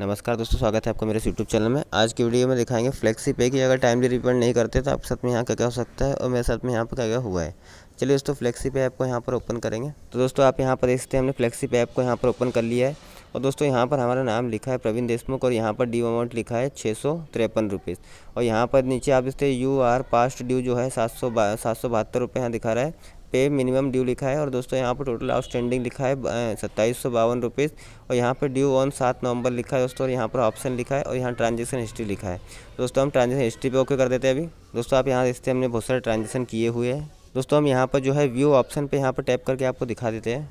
नमस्कार दोस्तों स्वागत है आपका मेरे यूट्यूब चैनल में आज की वीडियो में दिखाएंगे फ्लेक्सी पे की अगर टाइमली रिफंड नहीं करते तो आप साथ में यहाँ क्या क्या हो सकता है और मेरे साथ में यहाँ पर क्या क्या हुआ है चलिए दोस्तों फ्लेक्सी पे ऐप को यहाँ पर ओपन करेंगे तो दोस्तों आप यहाँ पर देख सकते हैं हमने फ्लेक्सी पे ऐप को यहाँ पर ओपन कर लिया है और दोस्तों यहाँ पर हमारा नाम लिखा है प्रवीण देशमुख और यहाँ पर ड्यू अमाउंट लिखा है छः सौ तिरपन रुपीज़ और यहाँ पर नीचे आप देखते यू आर पास्ट ड्यू जो है सात सौ सात सौ बहत्तर रुपये यहाँ दिखा रहा है पे मिनिमम ड्यू लिखा है और दोस्तों यहाँ पर टोटल आउटस्टैंडिंग लिखा है सत्ताईस सौ बावन रुपीज़ और यहाँ पर ड्यू ऑन सात नवंबर लिखा है दोस्तों और यहाँ पर ऑप्शन लिखा है और यहाँ ट्रांजेक्शन हिस्ट्री लिखा है दोस्तों हम ट्रांजेक्शन हिस्ट्री पे ओके कर देते हैं अभी दोस्तों आप यहाँ देखते हैं हमने बहुत सारे ट्रांजेक्शन किए हुए हैं दोस्तों हम यहाँ पर जो है व्यू ऑप्शन पे यहाँ पर टैप करके आपको दिखा देते हैं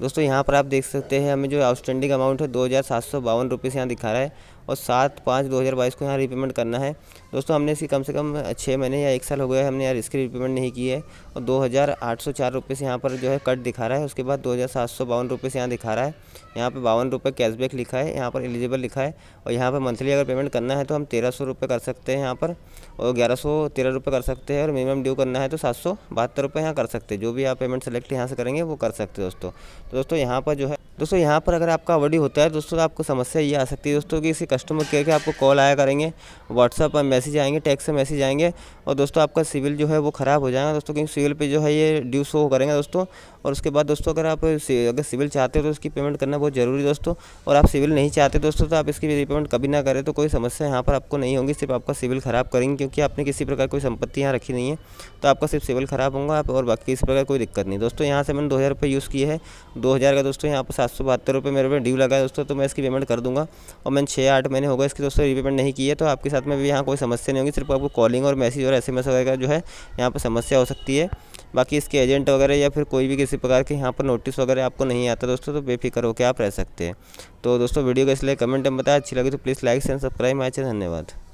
दोस्तों यहाँ पर आप देख सकते हैं हमें जो आउटस्टैंडिंग अमाउंट है दो हज़ार सात सौ बावन रुपीज़ यहाँ दिखा रहा है और सात पाँच दो हज़ार बाईस को यहाँ रिपेमेंट करना है दोस्तों हमने इसकी कम से कम छः महीने या एक साल हो गया है हमने यार इसकी रीपेमेंट नहीं की है और दो हज़ार आठ सौ चार रुपये से यहाँ पर जो है कट दिखा रहा है उसके बाद दो हज़ार सात सौ बावन रुपये से यहाँ दिखा रहा है यहाँ पर बावन रुपये कैशबैक लिखा है यहाँ पर एलिजिबल लिखा है और यहाँ पर मंथली अगर पेमेंट करना है तो हम तेरह सौ रुपये कर सकते हैं यहाँ पर और ग्यारह सौ तेरह रुपये कर सकते हैं और मिनिमम ड्यू करना है तो सात सौ बहत्तर रुपये यहाँ कर सकते हैं जो भी आप पेमेंट सेलेक्ट यहाँ से करेंगे वो कर सकते हैं दोस्तों तो दोस्तों यहाँ पर जो है दोस्तों यहाँ पर अगर आपका वडी होता है दोस्तों आपको समस्या ये आ सकती है दोस्तों की इसे कस्टमर केयर के आपको कॉल आया करेंगे व्हाट्सअप पर मैसेज आएंगे टैक्स से मैसेज आएंगे और दोस्तों आपका सिविल जो है वो ख़राब हो जाएगा दोस्तों क्योंकि सिविल पे जो है ये ड्यू शो करेंगे दोस्तों और उसके बाद दोस्तों अगर आप अगर सिविल चाहते हो तो उसकी पेमेंट करना बहुत ज़रूरी दोस्तों और आप सिविल नहीं चाहते दोस्तों तो आप इसकी रिपेमेंट कभी ना करें तो कोई समस्या यहाँ पर आपको नहीं होगी सिर्फ आपका सिविल ख़राब करेंगे क्योंकि आपने किसी प्रकार कोई संपत्ति यहाँ रखी नहीं है तो आपका सिर्फ सिविल ख़राब होगा आप और बाकी इस प्रकार कोई दिक्कत नहीं दोस्तों यहाँ से मैंने दो हज़ार यूज़ किया है दो हज़ार का दोस्तों यहाँ पर सात सौ बहत्तर रुपये मेरे पे ड्यू लगा है दोस्तों तो मैं इसकी पेमेंट कर दूँगा और मैंने छः आठ तो मैंने होगा इसके दोस्तों रीपेमेंट नहीं किया तो आपके साथ में भी यहाँ कोई समस्या नहीं होगी सिर्फ आपको कॉलिंग और मैसेज और एस वगैरह जो है यहाँ पर समस्या हो सकती है बाकी इसके एजेंट वगैरह या फिर कोई भी किसी प्रकार के यहाँ पर नोटिस वगैरह आपको नहीं आता दोस्तों तो बेफिक्र होकर आप रह सकते हैं तो दोस्तों वीडियो को इसलिए कमेंट में बताया अच्छी लगी तो please like and subscribe my channel धन्यवाद